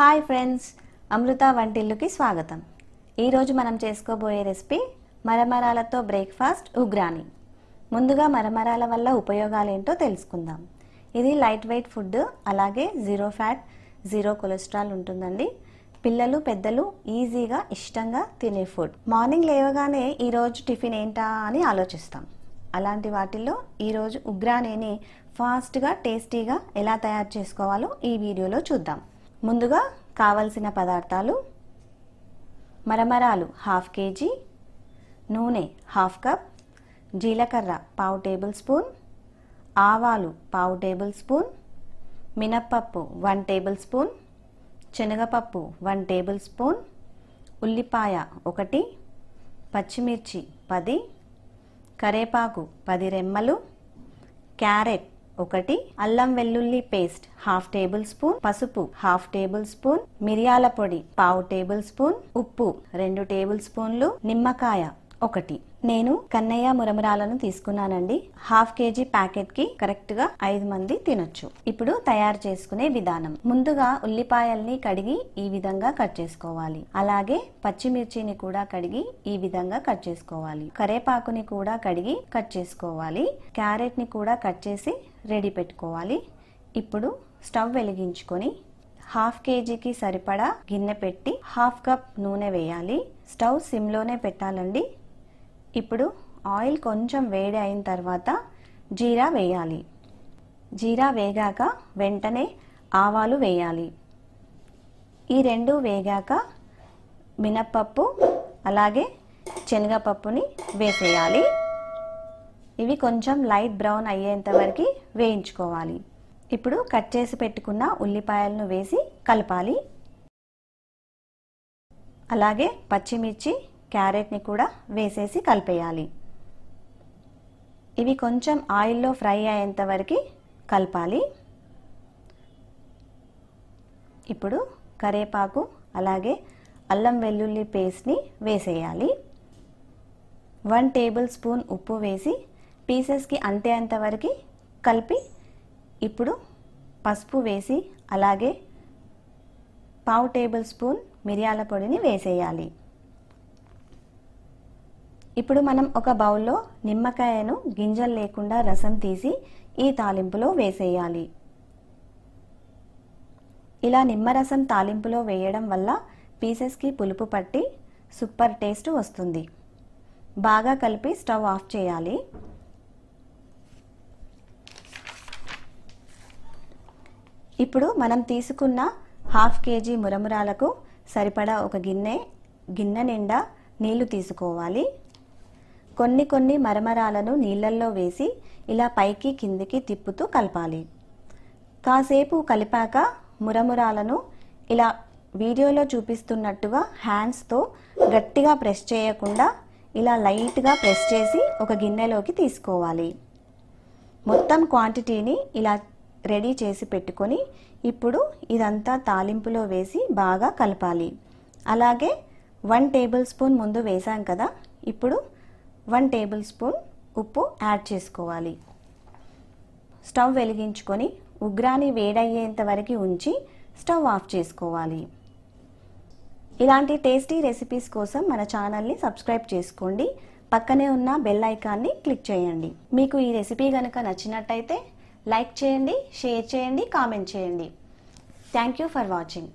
hi friends అమృత వంటిల్లుకి స్వాగతం ఈరోజు మనం చేసుకోబోయే రెసిపీ మరమరాలతో బ్రేక్ఫాస్ట్ ఉగ్రాని ముందుగా మరమరాల వల్ల ఉపయోగాలు ఏంటో తెలుసుకుందాం ఇది లైట్ వెయిట్ ఫుడ్ అలాగే జీరో ఫ్యాట్ జీరో కొలెస్ట్రాల్ ఉంటుందండి పిల్లలు పెద్దలు ఈజీగా ఇష్టంగా తినే ఫుడ్ మార్నింగ్ లేవగానే ఈరోజు టిఫిన్ ఏంటా అని ఆలోచిస్తాం అలాంటి వాటిల్లో ఈరోజు ఉగ్రాణిని ఫాస్ట్గా టేస్టీగా ఎలా తయారు చేసుకోవాలో ఈ వీడియోలో చూద్దాం ముందుగా కావలసిన పదార్థాలు మరమరాలు హాఫ్ కేజీ నూనె హాఫ్ కప్ జీలకర్ర పావు టేబుల్ స్పూన్ ఆవాలు పావు టేబుల్ స్పూన్ మినప్పప్పు వన్ టేబుల్ స్పూన్ శనగపప్పు వన్ టేబుల్ స్పూన్ ఉల్లిపాయ ఒకటి పచ్చిమిర్చి పది కరేపాకు పది రెమ్మలు క్యారెట్ ఒకటి అల్లం వెల్లుల్లి పేస్ట్ హాఫ్ టేబుల్ స్పూన్ పసుపు హాఫ్ టేబుల్ స్పూన్ మిరియాల పొడి పావు టేబుల్ స్పూన్ ఉప్పు రెండు టేబుల్ స్పూన్లు నిమ్మకాయ ఒకటి నేను కన్నయ్య మురమురాలను తీసుకున్నానండి హాఫ్ కేజీ ప్యాకెట్ కి కరెక్ట్ గా ఐదు మంది తినొచ్చు ఇప్పుడు తయారు చేసుకునే విధానం ముందుగా ఉల్లిపాయల్ని కడిగి ఈ విధంగా కట్ చేసుకోవాలి అలాగే పచ్చిమిర్చిని కూడా కడిగి ఈ విధంగా కట్ చేసుకోవాలి కరేపాకుని కూడా కడిగి కట్ చేసుకోవాలి క్యారెట్ ని కూడా కట్ చేసి రెడీ పెట్టుకోవాలి ఇప్పుడు స్టవ్ వెలిగించుకొని హాఫ్ కేజీకి సరిపడా గిన్నె పెట్టి హాఫ్ కప్ నూనె వేయాలి స్టవ్ సిమ్లోనే పెట్టాలండి ఇప్పుడు ఆయిల్ కొంచెం వేడి అయిన తర్వాత జీరా వేయాలి జీరా వేగాక వెంటనే ఆవాలు వేయాలి ఈ రెండు వేగాక మినప్పప్పు అలాగే శనగపప్పుని వేసేయాలి ఇవి కొంచెం లైట్ బ్రౌన్ అయ్యేంత వరకు వేయించుకోవాలి ఇప్పుడు కట్ చేసి పెట్టుకున్న ఉల్లిపాయలను వేసి కలపాలి అలాగే పచ్చిమిర్చి క్యారెట్ని కూడా వేసేసి కలిపేయాలి ఇవి కొంచెం ఆయిల్లో ఫ్రై అయ్యేంత వరకు కలపాలి ఇప్పుడు కరేపాకు అలాగే అల్లం వెల్లుల్లి పేస్ట్ని వేసేయాలి వన్ టేబుల్ స్పూన్ ఉప్పు వేసి పీసెస్కి అంతే అంతవరకు కలిపి ఇప్పుడు పసుపు వేసి అలాగే పావు టేబుల్ స్పూన్ మిరియాల పొడిని వేసేయాలి ఇప్పుడు మనం ఒక బౌల్లో నిమ్మకాయను గింజలు లేకుండా రసం తీసి ఈ తాలింపులో వేసేయాలి ఇలా నిమ్మరసం తాలింపులో వేయడం వల్ల పీసెస్కి పులుపు పట్టి సూపర్ టేస్ట్ వస్తుంది బాగా కలిపి స్టవ్ ఆఫ్ చేయాలి ఇప్పుడు మనం తీసుకున్న హాఫ్ కేజీ మురమురాలకు సరిపడా ఒక గిన్నె గిన్నె నిండా నీళ్లు తీసుకోవాలి కొన్ని కొన్ని మరమరాలను నీళ్ళల్లో వేసి ఇలా పైకి కిందికి తిప్పుతూ కలపాలి కాసేపు కలిపాక మురమురాలను ఇలా వీడియోలో చూపిస్తున్నట్టుగా హ్యాండ్స్తో గట్టిగా ప్రెస్ చేయకుండా ఇలా లైట్గా ప్రెస్ చేసి ఒక గిన్నెలోకి తీసుకోవాలి మొత్తం క్వాంటిటీని ఇలా రెడీ చేసి పెట్టుకొని ఇప్పుడు ఇదంతా తాలింపులో వేసి బాగా కలపాలి అలాగే వన్ టేబుల్ స్పూన్ ముందు వేసాం కదా ఇప్పుడు వన్ టేబుల్ స్పూన్ ఉప్పు యాడ్ చేసుకోవాలి స్టవ్ వెలిగించుకొని ఉగ్రాన్ని వేడయ్యేంత వరకు ఉంచి స్టవ్ ఆఫ్ చేసుకోవాలి ఇలాంటి టేస్టీ రెసిపీస్ కోసం మన ఛానల్ని సబ్స్క్రైబ్ చేసుకోండి పక్కనే ఉన్న బెల్ ఐకాన్ని క్లిక్ చేయండి మీకు ఈ రెసిపీ కనుక నచ్చినట్టయితే లైక్ చేయండి షేర్ చేయండి కామెంట్ చేయండి థ్యాంక్ యూ ఫర్ వాచింగ్